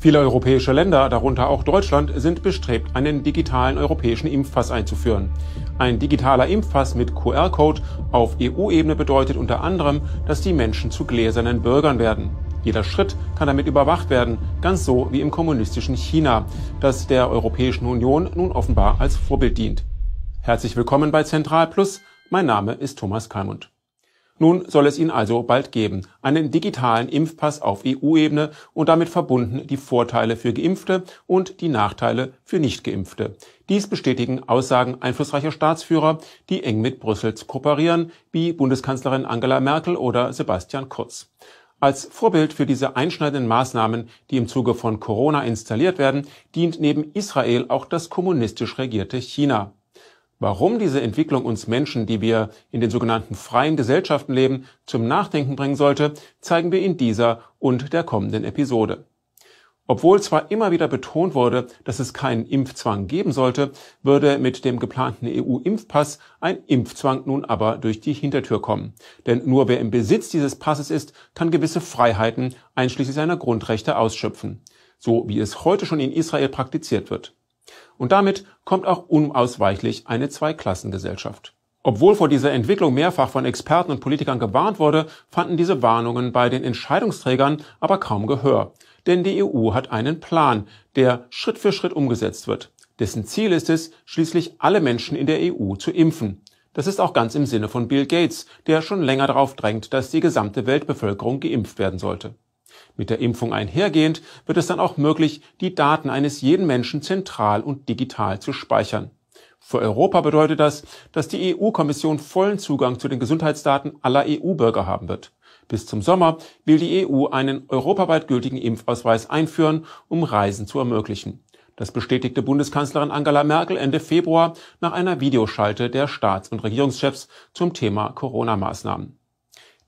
Viele europäische Länder, darunter auch Deutschland, sind bestrebt, einen digitalen europäischen Impfpass einzuführen. Ein digitaler Impfpass mit QR-Code auf EU-Ebene bedeutet unter anderem, dass die Menschen zu gläsernen Bürgern werden. Jeder Schritt kann damit überwacht werden, ganz so wie im kommunistischen China, das der Europäischen Union nun offenbar als Vorbild dient. Herzlich willkommen bei Zentral Plus. Mein Name ist Thomas Kalmund. Nun soll es ihn also bald geben, einen digitalen Impfpass auf EU-Ebene und damit verbunden die Vorteile für Geimpfte und die Nachteile für Nichtgeimpfte. Dies bestätigen Aussagen einflussreicher Staatsführer, die eng mit Brüssel kooperieren, wie Bundeskanzlerin Angela Merkel oder Sebastian Kurz. Als Vorbild für diese einschneidenden Maßnahmen, die im Zuge von Corona installiert werden, dient neben Israel auch das kommunistisch regierte China warum diese Entwicklung uns Menschen, die wir in den sogenannten freien Gesellschaften leben, zum Nachdenken bringen sollte, zeigen wir in dieser und der kommenden Episode. Obwohl zwar immer wieder betont wurde, dass es keinen Impfzwang geben sollte, würde mit dem geplanten EU-Impfpass ein Impfzwang nun aber durch die Hintertür kommen. Denn nur wer im Besitz dieses Passes ist, kann gewisse Freiheiten einschließlich seiner Grundrechte ausschöpfen. So wie es heute schon in Israel praktiziert wird. Und damit kommt auch unausweichlich eine Zweiklassengesellschaft. Obwohl vor dieser Entwicklung mehrfach von Experten und Politikern gewarnt wurde, fanden diese Warnungen bei den Entscheidungsträgern aber kaum Gehör. Denn die EU hat einen Plan, der Schritt für Schritt umgesetzt wird. Dessen Ziel ist es, schließlich alle Menschen in der EU zu impfen. Das ist auch ganz im Sinne von Bill Gates, der schon länger darauf drängt, dass die gesamte Weltbevölkerung geimpft werden sollte. Mit der Impfung einhergehend wird es dann auch möglich, die Daten eines jeden Menschen zentral und digital zu speichern. Für Europa bedeutet das, dass die EU-Kommission vollen Zugang zu den Gesundheitsdaten aller EU-Bürger haben wird. Bis zum Sommer will die EU einen europaweit gültigen Impfausweis einführen, um Reisen zu ermöglichen. Das bestätigte Bundeskanzlerin Angela Merkel Ende Februar nach einer Videoschalte der Staats- und Regierungschefs zum Thema Corona-Maßnahmen.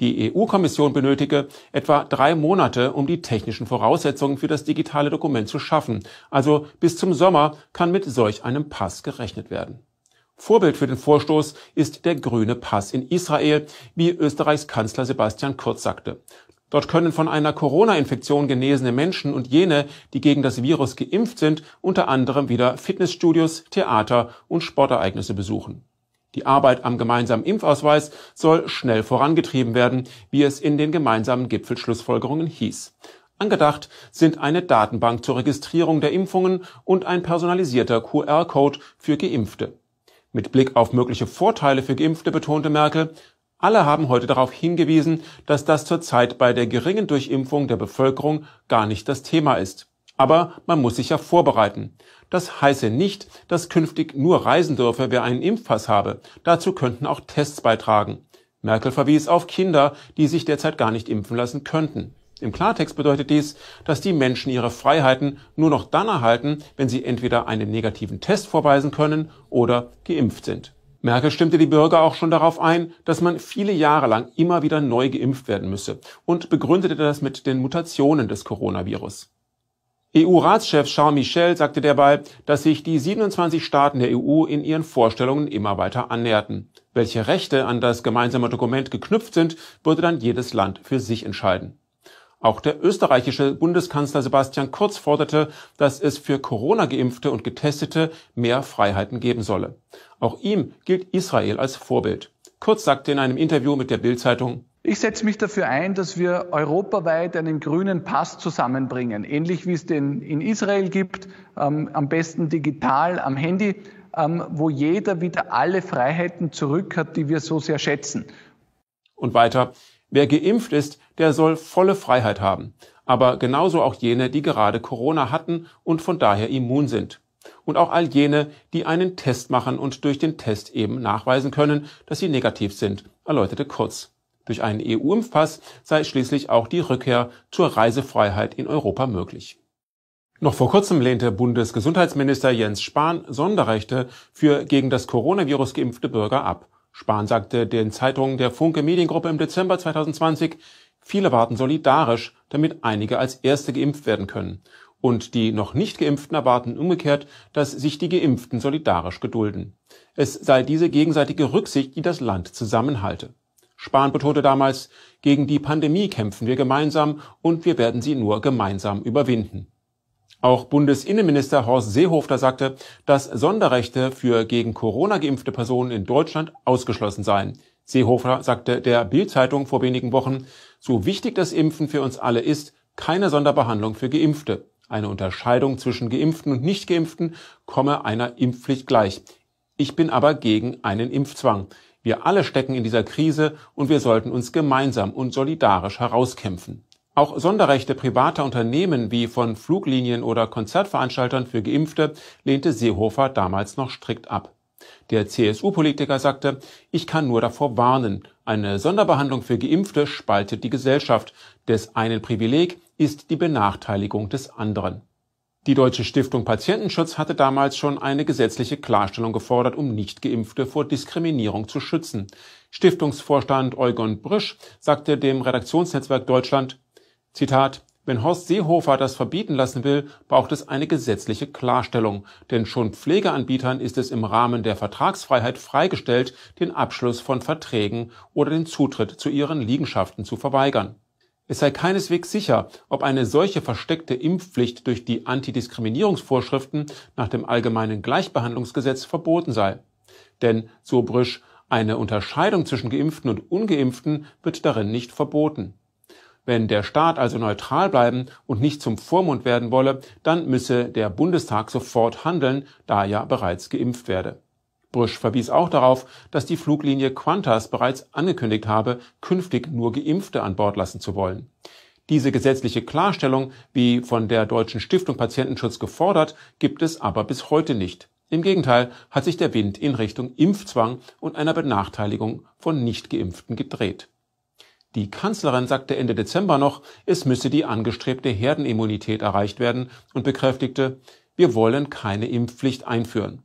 Die EU-Kommission benötige etwa drei Monate, um die technischen Voraussetzungen für das digitale Dokument zu schaffen. Also bis zum Sommer kann mit solch einem Pass gerechnet werden. Vorbild für den Vorstoß ist der grüne Pass in Israel, wie Österreichs Kanzler Sebastian Kurz sagte. Dort können von einer Corona-Infektion genesene Menschen und jene, die gegen das Virus geimpft sind, unter anderem wieder Fitnessstudios, Theater und Sportereignisse besuchen. Die Arbeit am gemeinsamen Impfausweis soll schnell vorangetrieben werden, wie es in den gemeinsamen Gipfelschlussfolgerungen hieß. Angedacht sind eine Datenbank zur Registrierung der Impfungen und ein personalisierter QR-Code für Geimpfte. Mit Blick auf mögliche Vorteile für Geimpfte betonte Merkel, alle haben heute darauf hingewiesen, dass das zurzeit bei der geringen Durchimpfung der Bevölkerung gar nicht das Thema ist. Aber man muss sich ja vorbereiten. Das heiße nicht, dass künftig nur reisen dürfe, wer einen Impfpass habe. Dazu könnten auch Tests beitragen. Merkel verwies auf Kinder, die sich derzeit gar nicht impfen lassen könnten. Im Klartext bedeutet dies, dass die Menschen ihre Freiheiten nur noch dann erhalten, wenn sie entweder einen negativen Test vorweisen können oder geimpft sind. Merkel stimmte die Bürger auch schon darauf ein, dass man viele Jahre lang immer wieder neu geimpft werden müsse und begründete das mit den Mutationen des Coronavirus. EU-Ratschef Charles Michel sagte dabei, dass sich die 27 Staaten der EU in ihren Vorstellungen immer weiter annäherten. Welche Rechte an das gemeinsame Dokument geknüpft sind, würde dann jedes Land für sich entscheiden. Auch der österreichische Bundeskanzler Sebastian Kurz forderte, dass es für Corona-Geimpfte und Getestete mehr Freiheiten geben solle. Auch ihm gilt Israel als Vorbild. Kurz sagte in einem Interview mit der Bild-Zeitung, ich setze mich dafür ein, dass wir europaweit einen grünen Pass zusammenbringen, ähnlich wie es den in Israel gibt, ähm, am besten digital am Handy, ähm, wo jeder wieder alle Freiheiten zurück hat, die wir so sehr schätzen. Und weiter, wer geimpft ist, der soll volle Freiheit haben, aber genauso auch jene, die gerade Corona hatten und von daher immun sind und auch all jene, die einen Test machen und durch den Test eben nachweisen können, dass sie negativ sind, erläuterte Kurz. Durch einen EU-Impfpass sei schließlich auch die Rückkehr zur Reisefreiheit in Europa möglich. Noch vor kurzem lehnte Bundesgesundheitsminister Jens Spahn Sonderrechte für gegen das Coronavirus geimpfte Bürger ab. Spahn sagte den Zeitungen der Funke Mediengruppe im Dezember 2020, viele warten solidarisch, damit einige als Erste geimpft werden können. Und die noch nicht geimpften erwarten umgekehrt, dass sich die geimpften solidarisch gedulden. Es sei diese gegenseitige Rücksicht, die das Land zusammenhalte. Spahn betonte damals, gegen die Pandemie kämpfen wir gemeinsam und wir werden sie nur gemeinsam überwinden. Auch Bundesinnenminister Horst Seehofer sagte, dass Sonderrechte für gegen Corona geimpfte Personen in Deutschland ausgeschlossen seien. Seehofer sagte der Bild-Zeitung vor wenigen Wochen, so wichtig das Impfen für uns alle ist, keine Sonderbehandlung für Geimpfte. Eine Unterscheidung zwischen Geimpften und Nichtgeimpften komme einer Impfpflicht gleich. Ich bin aber gegen einen Impfzwang. Wir alle stecken in dieser Krise und wir sollten uns gemeinsam und solidarisch herauskämpfen. Auch Sonderrechte privater Unternehmen wie von Fluglinien oder Konzertveranstaltern für Geimpfte lehnte Seehofer damals noch strikt ab. Der CSU-Politiker sagte, ich kann nur davor warnen, eine Sonderbehandlung für Geimpfte spaltet die Gesellschaft, des einen Privileg ist die Benachteiligung des anderen. Die Deutsche Stiftung Patientenschutz hatte damals schon eine gesetzliche Klarstellung gefordert, um Nichtgeimpfte vor Diskriminierung zu schützen. Stiftungsvorstand Eugen Brüsch sagte dem Redaktionsnetzwerk Deutschland, Zitat, wenn Horst Seehofer das verbieten lassen will, braucht es eine gesetzliche Klarstellung, denn schon Pflegeanbietern ist es im Rahmen der Vertragsfreiheit freigestellt, den Abschluss von Verträgen oder den Zutritt zu ihren Liegenschaften zu verweigern. Es sei keineswegs sicher, ob eine solche versteckte Impfpflicht durch die Antidiskriminierungsvorschriften nach dem Allgemeinen Gleichbehandlungsgesetz verboten sei. Denn, so Brüsch, eine Unterscheidung zwischen Geimpften und Ungeimpften wird darin nicht verboten. Wenn der Staat also neutral bleiben und nicht zum Vormund werden wolle, dann müsse der Bundestag sofort handeln, da ja bereits geimpft werde. Brüsch verwies auch darauf, dass die Fluglinie Qantas bereits angekündigt habe, künftig nur Geimpfte an Bord lassen zu wollen. Diese gesetzliche Klarstellung, wie von der Deutschen Stiftung Patientenschutz gefordert, gibt es aber bis heute nicht. Im Gegenteil hat sich der Wind in Richtung Impfzwang und einer Benachteiligung von Nichtgeimpften gedreht. Die Kanzlerin sagte Ende Dezember noch, es müsse die angestrebte Herdenimmunität erreicht werden und bekräftigte, wir wollen keine Impfpflicht einführen.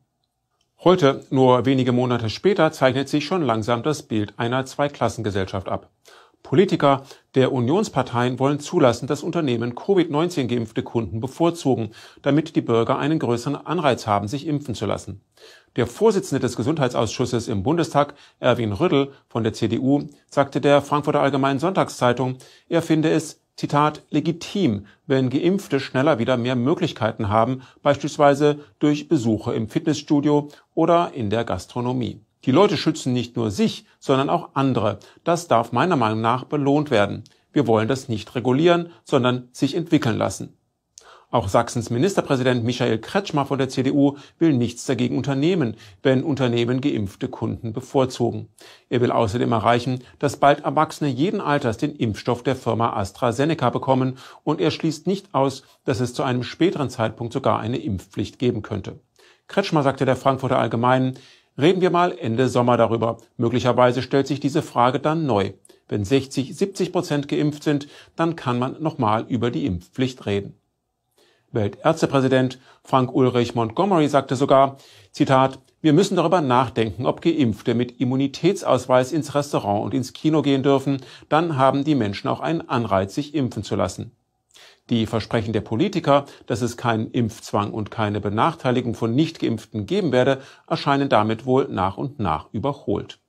Heute, nur wenige Monate später, zeichnet sich schon langsam das Bild einer Zweiklassengesellschaft ab. Politiker der Unionsparteien wollen zulassen, dass Unternehmen Covid-19 geimpfte Kunden bevorzugen, damit die Bürger einen größeren Anreiz haben, sich impfen zu lassen. Der Vorsitzende des Gesundheitsausschusses im Bundestag, Erwin Rüttel von der CDU, sagte der Frankfurter Allgemeinen Sonntagszeitung, er finde es Zitat, legitim, wenn Geimpfte schneller wieder mehr Möglichkeiten haben, beispielsweise durch Besuche im Fitnessstudio oder in der Gastronomie. Die Leute schützen nicht nur sich, sondern auch andere. Das darf meiner Meinung nach belohnt werden. Wir wollen das nicht regulieren, sondern sich entwickeln lassen. Auch Sachsens Ministerpräsident Michael Kretschmer von der CDU will nichts dagegen unternehmen, wenn Unternehmen geimpfte Kunden bevorzugen. Er will außerdem erreichen, dass bald Erwachsene jeden Alters den Impfstoff der Firma AstraZeneca bekommen und er schließt nicht aus, dass es zu einem späteren Zeitpunkt sogar eine Impfpflicht geben könnte. Kretschmer sagte der Frankfurter Allgemeinen, reden wir mal Ende Sommer darüber. Möglicherweise stellt sich diese Frage dann neu. Wenn 60, 70 Prozent geimpft sind, dann kann man nochmal über die Impfpflicht reden. Weltärztepräsident Frank Ulrich Montgomery sagte sogar, Zitat, wir müssen darüber nachdenken, ob Geimpfte mit Immunitätsausweis ins Restaurant und ins Kino gehen dürfen, dann haben die Menschen auch einen Anreiz, sich impfen zu lassen. Die Versprechen der Politiker, dass es keinen Impfzwang und keine Benachteiligung von Nichtgeimpften geben werde, erscheinen damit wohl nach und nach überholt.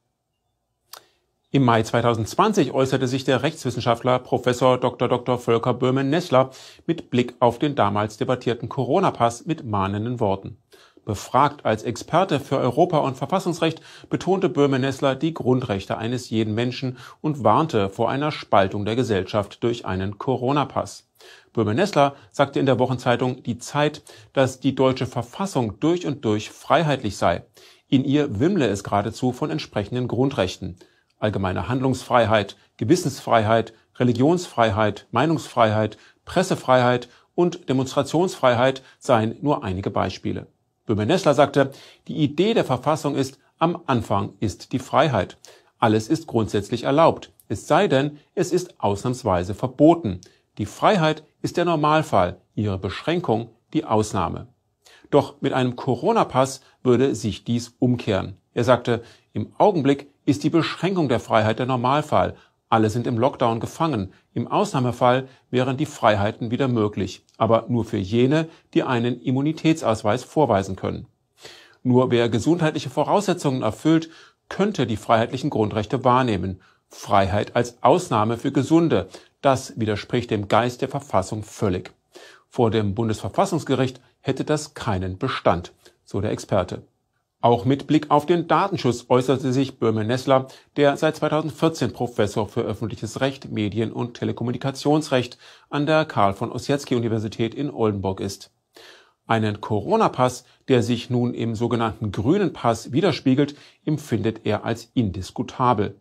Im Mai 2020 äußerte sich der Rechtswissenschaftler Prof. Dr. Dr. Volker Böhmen-Nessler mit Blick auf den damals debattierten Corona-Pass mit mahnenden Worten. Befragt als Experte für Europa und Verfassungsrecht betonte Böhme-Nessler die Grundrechte eines jeden Menschen und warnte vor einer Spaltung der Gesellschaft durch einen Corona-Pass. Böhme-Nessler sagte in der Wochenzeitung Die Zeit, dass die deutsche Verfassung durch und durch freiheitlich sei. In ihr wimmle es geradezu von entsprechenden Grundrechten allgemeine Handlungsfreiheit, Gewissensfreiheit, Religionsfreiheit, Meinungsfreiheit, Pressefreiheit und Demonstrationsfreiheit seien nur einige Beispiele. Böhmer-Nessler sagte, die Idee der Verfassung ist, am Anfang ist die Freiheit. Alles ist grundsätzlich erlaubt, es sei denn, es ist ausnahmsweise verboten. Die Freiheit ist der Normalfall, ihre Beschränkung die Ausnahme. Doch mit einem Corona-Pass würde sich dies umkehren. Er sagte, im Augenblick ist die Beschränkung der Freiheit der Normalfall. Alle sind im Lockdown gefangen. Im Ausnahmefall wären die Freiheiten wieder möglich, aber nur für jene, die einen Immunitätsausweis vorweisen können. Nur wer gesundheitliche Voraussetzungen erfüllt, könnte die freiheitlichen Grundrechte wahrnehmen. Freiheit als Ausnahme für Gesunde, das widerspricht dem Geist der Verfassung völlig. Vor dem Bundesverfassungsgericht hätte das keinen Bestand, so der Experte. Auch mit Blick auf den Datenschutz äußerte sich Böhme Nessler, der seit 2014 Professor für öffentliches Recht, Medien- und Telekommunikationsrecht an der Karl von Ossietzky Universität in Oldenburg ist. Einen Corona-Pass, der sich nun im sogenannten grünen Pass widerspiegelt, empfindet er als indiskutabel.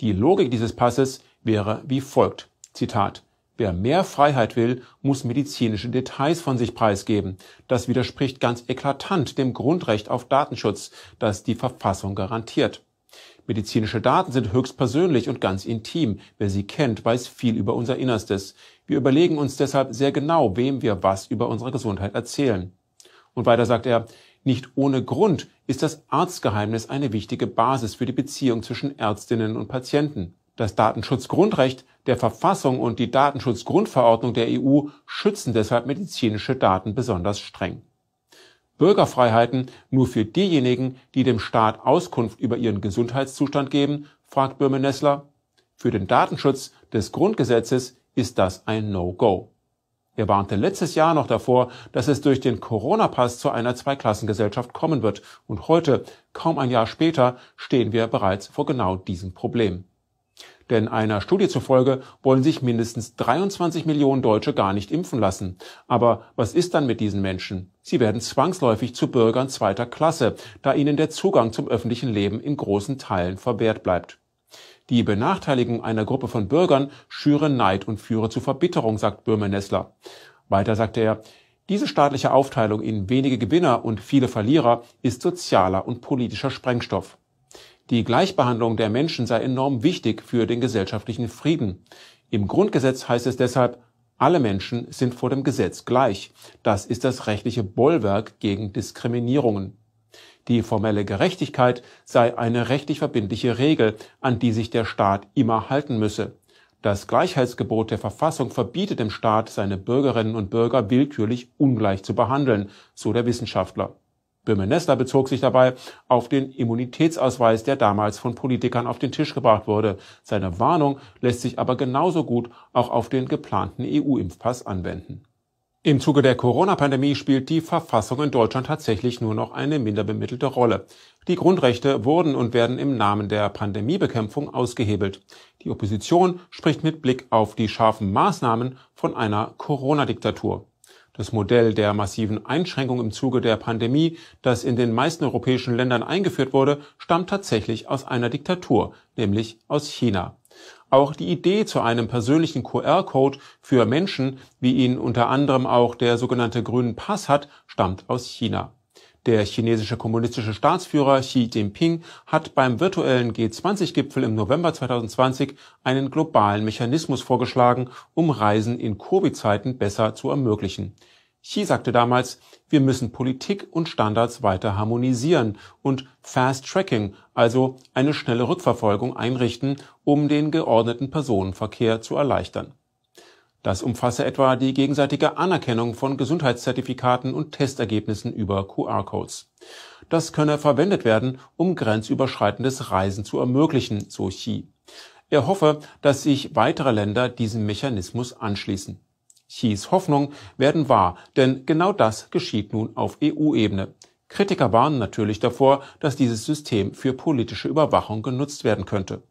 Die Logik dieses Passes wäre wie folgt. Zitat. Wer mehr Freiheit will, muss medizinische Details von sich preisgeben. Das widerspricht ganz eklatant dem Grundrecht auf Datenschutz, das die Verfassung garantiert. Medizinische Daten sind höchst persönlich und ganz intim. Wer sie kennt, weiß viel über unser Innerstes. Wir überlegen uns deshalb sehr genau, wem wir was über unsere Gesundheit erzählen. Und weiter sagt er, nicht ohne Grund ist das Arztgeheimnis eine wichtige Basis für die Beziehung zwischen Ärztinnen und Patienten. Das Datenschutzgrundrecht der Verfassung und die Datenschutzgrundverordnung der EU schützen deshalb medizinische Daten besonders streng. Bürgerfreiheiten nur für diejenigen, die dem Staat Auskunft über ihren Gesundheitszustand geben, fragt Böhme-Nessler. Für den Datenschutz des Grundgesetzes ist das ein No-Go. Er warnte letztes Jahr noch davor, dass es durch den Corona-Pass zu einer Zweiklassengesellschaft kommen wird. Und heute, kaum ein Jahr später, stehen wir bereits vor genau diesem Problem. Denn einer Studie zufolge wollen sich mindestens 23 Millionen Deutsche gar nicht impfen lassen. Aber was ist dann mit diesen Menschen? Sie werden zwangsläufig zu Bürgern zweiter Klasse, da ihnen der Zugang zum öffentlichen Leben in großen Teilen verwehrt bleibt. Die Benachteiligung einer Gruppe von Bürgern schüre Neid und führe zu Verbitterung, sagt Böhme-Nessler. Weiter sagte er, diese staatliche Aufteilung in wenige Gewinner und viele Verlierer ist sozialer und politischer Sprengstoff. Die Gleichbehandlung der Menschen sei enorm wichtig für den gesellschaftlichen Frieden. Im Grundgesetz heißt es deshalb, alle Menschen sind vor dem Gesetz gleich. Das ist das rechtliche Bollwerk gegen Diskriminierungen. Die formelle Gerechtigkeit sei eine rechtlich verbindliche Regel, an die sich der Staat immer halten müsse. Das Gleichheitsgebot der Verfassung verbietet dem Staat, seine Bürgerinnen und Bürger willkürlich ungleich zu behandeln, so der Wissenschaftler. Wilmer Nessler bezog sich dabei auf den Immunitätsausweis, der damals von Politikern auf den Tisch gebracht wurde. Seine Warnung lässt sich aber genauso gut auch auf den geplanten EU-Impfpass anwenden. Im Zuge der Corona-Pandemie spielt die Verfassung in Deutschland tatsächlich nur noch eine minderbemittelte Rolle. Die Grundrechte wurden und werden im Namen der Pandemiebekämpfung ausgehebelt. Die Opposition spricht mit Blick auf die scharfen Maßnahmen von einer Corona-Diktatur. Das Modell der massiven Einschränkung im Zuge der Pandemie, das in den meisten europäischen Ländern eingeführt wurde, stammt tatsächlich aus einer Diktatur, nämlich aus China. Auch die Idee zu einem persönlichen QR-Code für Menschen, wie ihn unter anderem auch der sogenannte Grünen Pass hat, stammt aus China. Der chinesische kommunistische Staatsführer Xi Jinping hat beim virtuellen G20-Gipfel im November 2020 einen globalen Mechanismus vorgeschlagen, um Reisen in Covid-Zeiten besser zu ermöglichen. Xi sagte damals, wir müssen Politik und Standards weiter harmonisieren und Fast Tracking, also eine schnelle Rückverfolgung einrichten, um den geordneten Personenverkehr zu erleichtern. Das umfasse etwa die gegenseitige Anerkennung von Gesundheitszertifikaten und Testergebnissen über QR-Codes. Das könne verwendet werden, um grenzüberschreitendes Reisen zu ermöglichen, so Xi. Er hoffe, dass sich weitere Länder diesem Mechanismus anschließen. Xis Hoffnung werden wahr, denn genau das geschieht nun auf EU-Ebene. Kritiker warnen natürlich davor, dass dieses System für politische Überwachung genutzt werden könnte.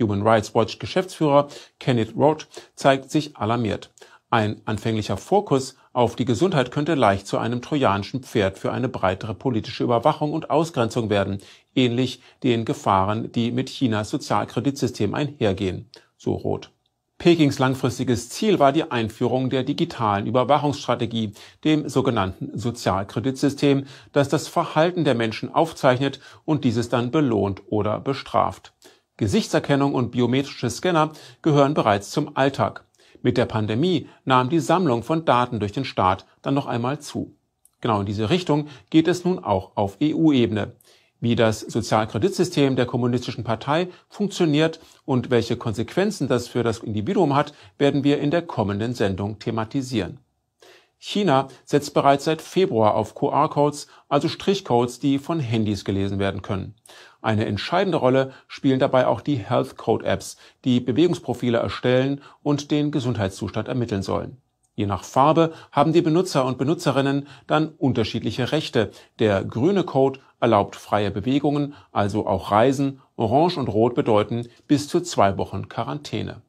Human Rights Watch Geschäftsführer Kenneth Roach zeigt sich alarmiert. Ein anfänglicher Fokus auf die Gesundheit könnte leicht zu einem trojanischen Pferd für eine breitere politische Überwachung und Ausgrenzung werden, ähnlich den Gefahren, die mit Chinas Sozialkreditsystem einhergehen, so Roth. Pekings langfristiges Ziel war die Einführung der digitalen Überwachungsstrategie, dem sogenannten Sozialkreditsystem, das das Verhalten der Menschen aufzeichnet und dieses dann belohnt oder bestraft. Gesichtserkennung und biometrische Scanner gehören bereits zum Alltag. Mit der Pandemie nahm die Sammlung von Daten durch den Staat dann noch einmal zu. Genau in diese Richtung geht es nun auch auf EU-Ebene. Wie das Sozialkreditsystem der Kommunistischen Partei funktioniert und welche Konsequenzen das für das Individuum hat, werden wir in der kommenden Sendung thematisieren. China setzt bereits seit Februar auf QR-Codes, also Strichcodes, die von Handys gelesen werden können. Eine entscheidende Rolle spielen dabei auch die Health Code Apps, die Bewegungsprofile erstellen und den Gesundheitszustand ermitteln sollen. Je nach Farbe haben die Benutzer und Benutzerinnen dann unterschiedliche Rechte. Der grüne Code erlaubt freie Bewegungen, also auch Reisen. Orange und Rot bedeuten bis zu zwei Wochen Quarantäne.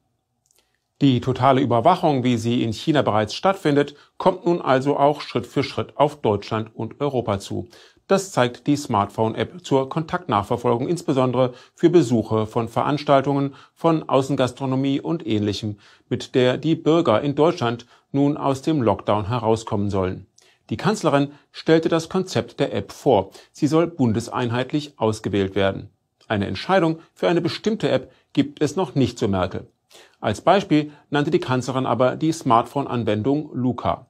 Die totale Überwachung, wie sie in China bereits stattfindet, kommt nun also auch Schritt für Schritt auf Deutschland und Europa zu. Das zeigt die Smartphone-App zur Kontaktnachverfolgung, insbesondere für Besuche von Veranstaltungen, von Außengastronomie und ähnlichem, mit der die Bürger in Deutschland nun aus dem Lockdown herauskommen sollen. Die Kanzlerin stellte das Konzept der App vor. Sie soll bundeseinheitlich ausgewählt werden. Eine Entscheidung für eine bestimmte App gibt es noch nicht zu Merkel. Als Beispiel nannte die Kanzlerin aber die Smartphone-Anwendung Luca.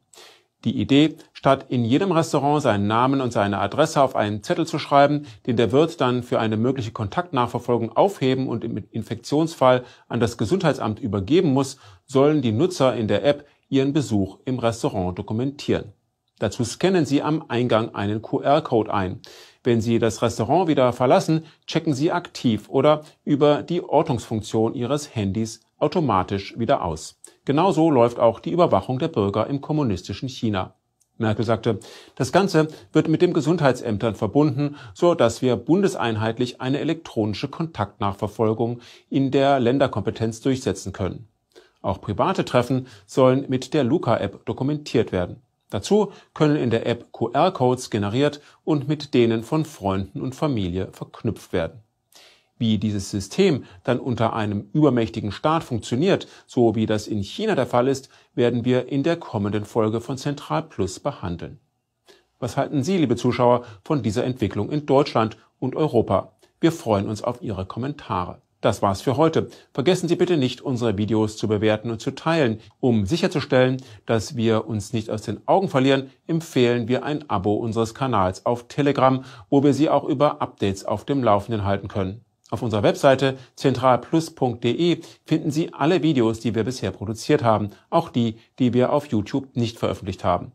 Die Idee, statt in jedem Restaurant seinen Namen und seine Adresse auf einen Zettel zu schreiben, den der Wirt dann für eine mögliche Kontaktnachverfolgung aufheben und im Infektionsfall an das Gesundheitsamt übergeben muss, sollen die Nutzer in der App ihren Besuch im Restaurant dokumentieren. Dazu scannen Sie am Eingang einen QR-Code ein. Wenn Sie das Restaurant wieder verlassen, checken Sie aktiv oder über die Ortungsfunktion Ihres Handys automatisch wieder aus. Genauso läuft auch die Überwachung der Bürger im kommunistischen China. Merkel sagte, das Ganze wird mit den Gesundheitsämtern verbunden, so dass wir bundeseinheitlich eine elektronische Kontaktnachverfolgung in der Länderkompetenz durchsetzen können. Auch private Treffen sollen mit der Luca-App dokumentiert werden. Dazu können in der App QR-Codes generiert und mit denen von Freunden und Familie verknüpft werden wie dieses System dann unter einem übermächtigen Staat funktioniert, so wie das in China der Fall ist, werden wir in der kommenden Folge von Zentral Plus behandeln. Was halten Sie, liebe Zuschauer, von dieser Entwicklung in Deutschland und Europa? Wir freuen uns auf Ihre Kommentare. Das war's für heute. Vergessen Sie bitte nicht, unsere Videos zu bewerten und zu teilen. Um sicherzustellen, dass wir uns nicht aus den Augen verlieren, empfehlen wir ein Abo unseres Kanals auf Telegram, wo wir Sie auch über Updates auf dem Laufenden halten können. Auf unserer Webseite zentralplus.de finden Sie alle Videos, die wir bisher produziert haben, auch die, die wir auf YouTube nicht veröffentlicht haben.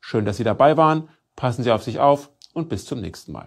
Schön, dass Sie dabei waren, passen Sie auf sich auf und bis zum nächsten Mal.